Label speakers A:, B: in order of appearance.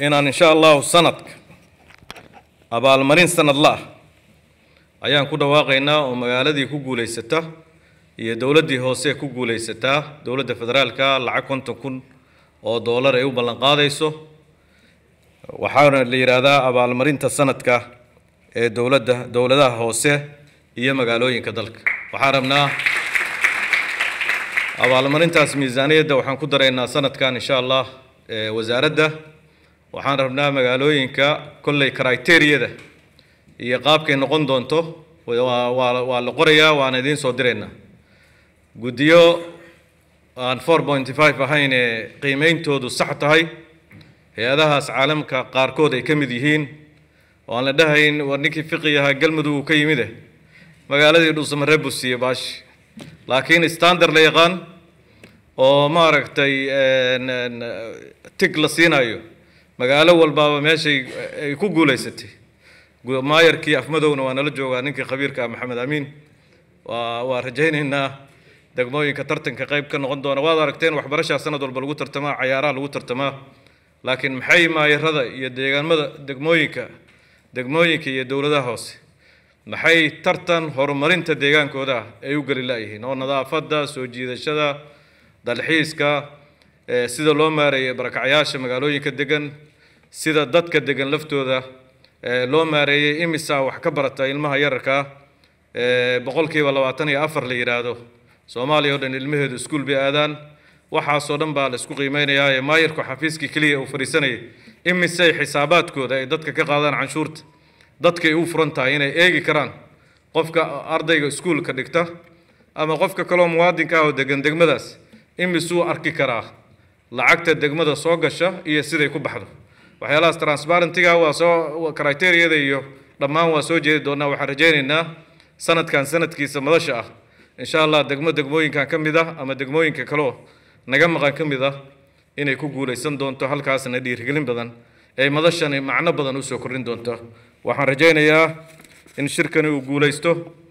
A: inaan insha allahu sanadka abaalmarin sanadla ah ayaan ku dhawaaqaynaa oo magaaladii ku guulaysata iyo dowladdii hoose ku guulaysataa dowladda federaalka lacag konton kun oo doolar ay u ballanqaadayso waxaana la yidhaahdaa abaalmarinta sanadka ee dowladda dowladaha hoose iyo magaalooyinka dalka waxaan rabnaa abaalmarintaas miisaaniyadda waxaan ku daraynaa sanadkan insha allah wasaaradda waxaan rabnaa magaalooyinka kolley criteriyada iyo qaabkay noqon doonto waa la qorayaa waana idiin soo diraynaa guddiyo aan four point five ahaynee qiimeyntoodu sax tahay hay-adahaas caalamka qaarkood ay ka mid yihiin oo aan la dhahayn war ninkii fiqiyahaa galmudug uu ka yimide magaaladii dhuusamaree buu siiye baashi laakiin standard la yaqaan oo maaragtay tig la siinayo magaalo walbaaba meeshay ay ku guulaysatay maayarkii afmadowna waa nala joogaa ninkii khabiirka maxamed amiin waa rajaynaynaa degmooyinka tartanka qayb ka noqon doona waad aragteen waxbarashaa sanad walba lagu tartamaa cayaaraha lagu tartamaa laakiin maxay maayarada iyo deegaanmada degmooyinka degmooyinka iyo dowladaha hoose maxay tartan horumarinta deegaankooda ay u geli la-yihiin oo nadaafadda soo jiidashada dalxiiska sida loo maareeyo barakacyaasha magaalooyinka degan sida dadka degan laftooda loo maareeyey imisa wax ka barata ilmaha yararkaa boqolkiiba labaatan iyo afar la yidhaahdo soomaaliya oo dhan ilmaheedu iskuul bay aadaan waxaasoo dhan baa la isku qiimeynayaa ee maayarku xafiiskii keliya uu fadhiisanayay imisay xisaabaadkooda ay dadka ka qaadaan canshuurta dadkay u furan tahay inay eegi karaan qofka ardayga iskuulka dhigta ama qofka kaloo muwaadinka ah oo degan degmadaas imisuu arki karaa lacagta degmada soo gasha iyo siday ku baxdo waxyaalahaas transparentiga waa soo criteriyada iyo dhammaan waa soo jeedi doonaa waxaan rajaynaynaa sanadkan sanadkiisa madasha ah insha allah degmo degmooyinkan ka mid ah ama degmooyinka kaleo naga maqan ka mid ah inay ku guulaysan doonto halkaasna dhiirgelin badan ay madashani macno badan usoo kordhin doonto waxaan rajaynayaa in shirkani uu guulaysto